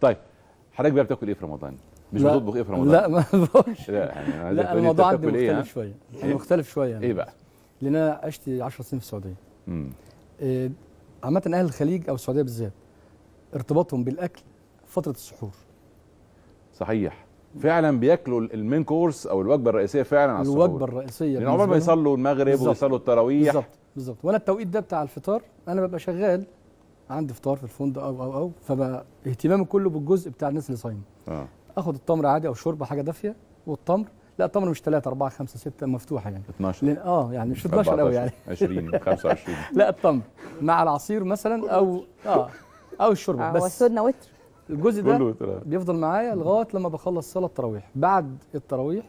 طيب حضرتك بقى بتاكل ايه في رمضان؟ مش بتطبخ ايه في رمضان؟ لا ما بطبخش لا يعني لا الموضوع عندي إيه، مختلف إيه؟ شويه إيه؟ مختلف شويه يعني. ايه بقى؟ لان انا عشت 10 سنين في السعوديه امم إيه عامه اهل الخليج او السعوديه بالذات ارتباطهم بالاكل فتره السحور صحيح فعلا بياكلوا المين كورس او الوجبه الرئيسيه فعلا على السحور الوجبه الرئيسيه لان عمال ما يصلوا المغرب ويصلوا التراويح بالظبط بالظبط وانا التوقيت ده بتاع الفطار انا ببقى شغال عندي فطار في الفندق او او او فبقى اهتمامي كله بالجزء بتاع الناس اللي صايمه اه اخد التمر عادي او شوربه حاجه دافيه والتمر لا التمر مش 3 4 5 6 مفتوحه يعني 12 لأن اه يعني مش 12 قوي يعني 20 25 لا التمر مع العصير مثلا او اه او الشوربه آه بس وسودنا وتر الجزء ده بيفضل معايا لغايه لما بخلص صلاه التراويح بعد التراويح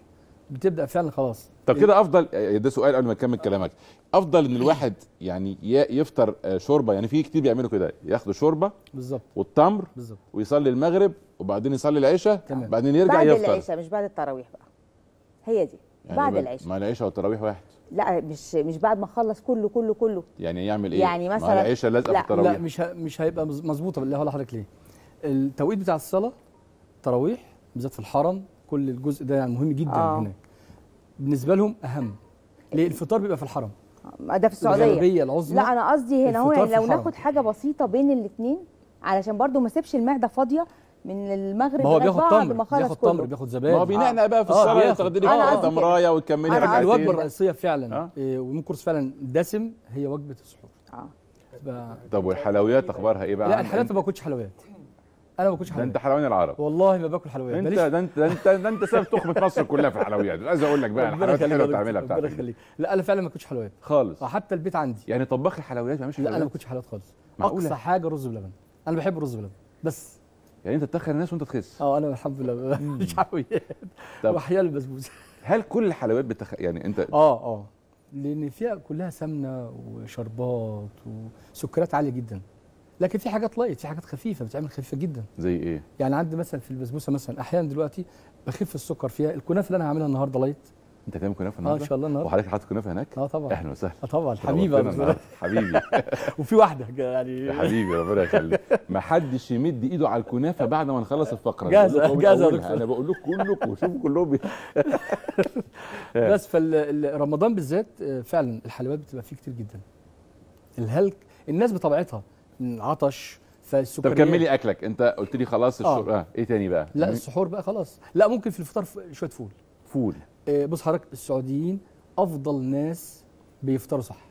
بتبدا فعلا خلاص طب كده افضل آه، ده سؤال قبل ما اكمل كلامك افضل ان الواحد يعني يفطر آه، شوربه يعني في كتير بيعملوا كده ياخدوا شوربه بالظبط والتمر بالظبط ويصلي المغرب وبعدين يصلي العشاء بعدين يرجع بعد يفطر بعد العشاء مش بعد التراويح بقى هي دي يعني بعد العشاء ما العشاء والتراويح واحد لا مش مش بعد ما اخلص كله كله كله يعني يعمل ايه يعني مثلا ما العشاء لازقه في التراويح لا مش مش هيبقى مظبوطه بالله ولا حضرتك ليه التوقيت بتاع الصلاه التراويح بالذات في الحرم كل الجزء ده يعني مهم جدا آه. هناك بالنسبه لهم اهم ليه الفطار بيبقى في الحرم ده في السعوديه العظمى لا انا قصدي هنا هو يعني لو ناخد حاجه بسيطه بين الاثنين علشان برضو ما اسيبش المعده فاضيه من المغرب ما هو بياخد تمر بياخد تمر بياخد زبادي ما هو بينقنق بقى في الصلاه آه تاخدي لك تمرايه وتكملي انا الوجبه الرئيسيه فعلا آه؟ إيه ومن كورس فعلا دسم هي وجبه السحور اه طب والحلويات اخبارها ايه بقى؟ لا الحلويات ما باكلش حلويات انا ما باكلش حلويات ده انت حلواني العرب والله ما باكل حلويات انت ده انت ده انت ده انت سبب تخمه مصر كلها في الحلويات عايز اقول لك بقى الحلويات الحلوه بتعملها بتاعتك ربنا يخليك لا انا فعلا ما باكلش حلويات خالص آه، حتى البيت عندي يعني طباخ الحلويات ما بيعملش حلويات لا انا ما باكلش حلويات خالص اقصى حاجه رز بلبن انا بحب الرز بلبن بس يعني انت تدخل الناس وانت تخس اه انا الحمد لله مش حلويات واحيانا البسبوسه هل كل الحلويات بتخ... يعني انت اه اه لان فيها كلها سمنه وشربات وسكريات عاليه جدا لكن في حاجات لايت في حاجات خفيفه بتعمل خفيفه جدا زي ايه يعني عندي مثلا في البسبوسه مثلا احيانا دلوقتي بخف السكر فيها الكنافه اللي انا هعملها النهارده لايت انت هتعمل كنافه آه، النهارده؟ اه ان شاء الله النهارده وحضرتك حاطط كنافه هناك؟ اه طبعا اهلا وسهلا اه طبعا حبيبي حبيبي وفي واحده يعني حبيبي ربنا يخليك ما حدش يمد ايده على الكنافه بعد ما نخلص الفقره جاهزه جاهزه انا بقول لكم كلكم شوفوا كلهم بس فالرمضان بالذات آه، فعلا الحلويات بتبقى فيه كتير جدا الهلك الناس بطبيعتها عطش فالسكريات طب كملي اكلك انت قلت لي خلاص الشرب آه. آه. ايه تاني بقى لا السحور بقى خلاص لا ممكن في الفطار شويه فول فول آه بص حضرتك السعوديين افضل ناس بيفطروا صح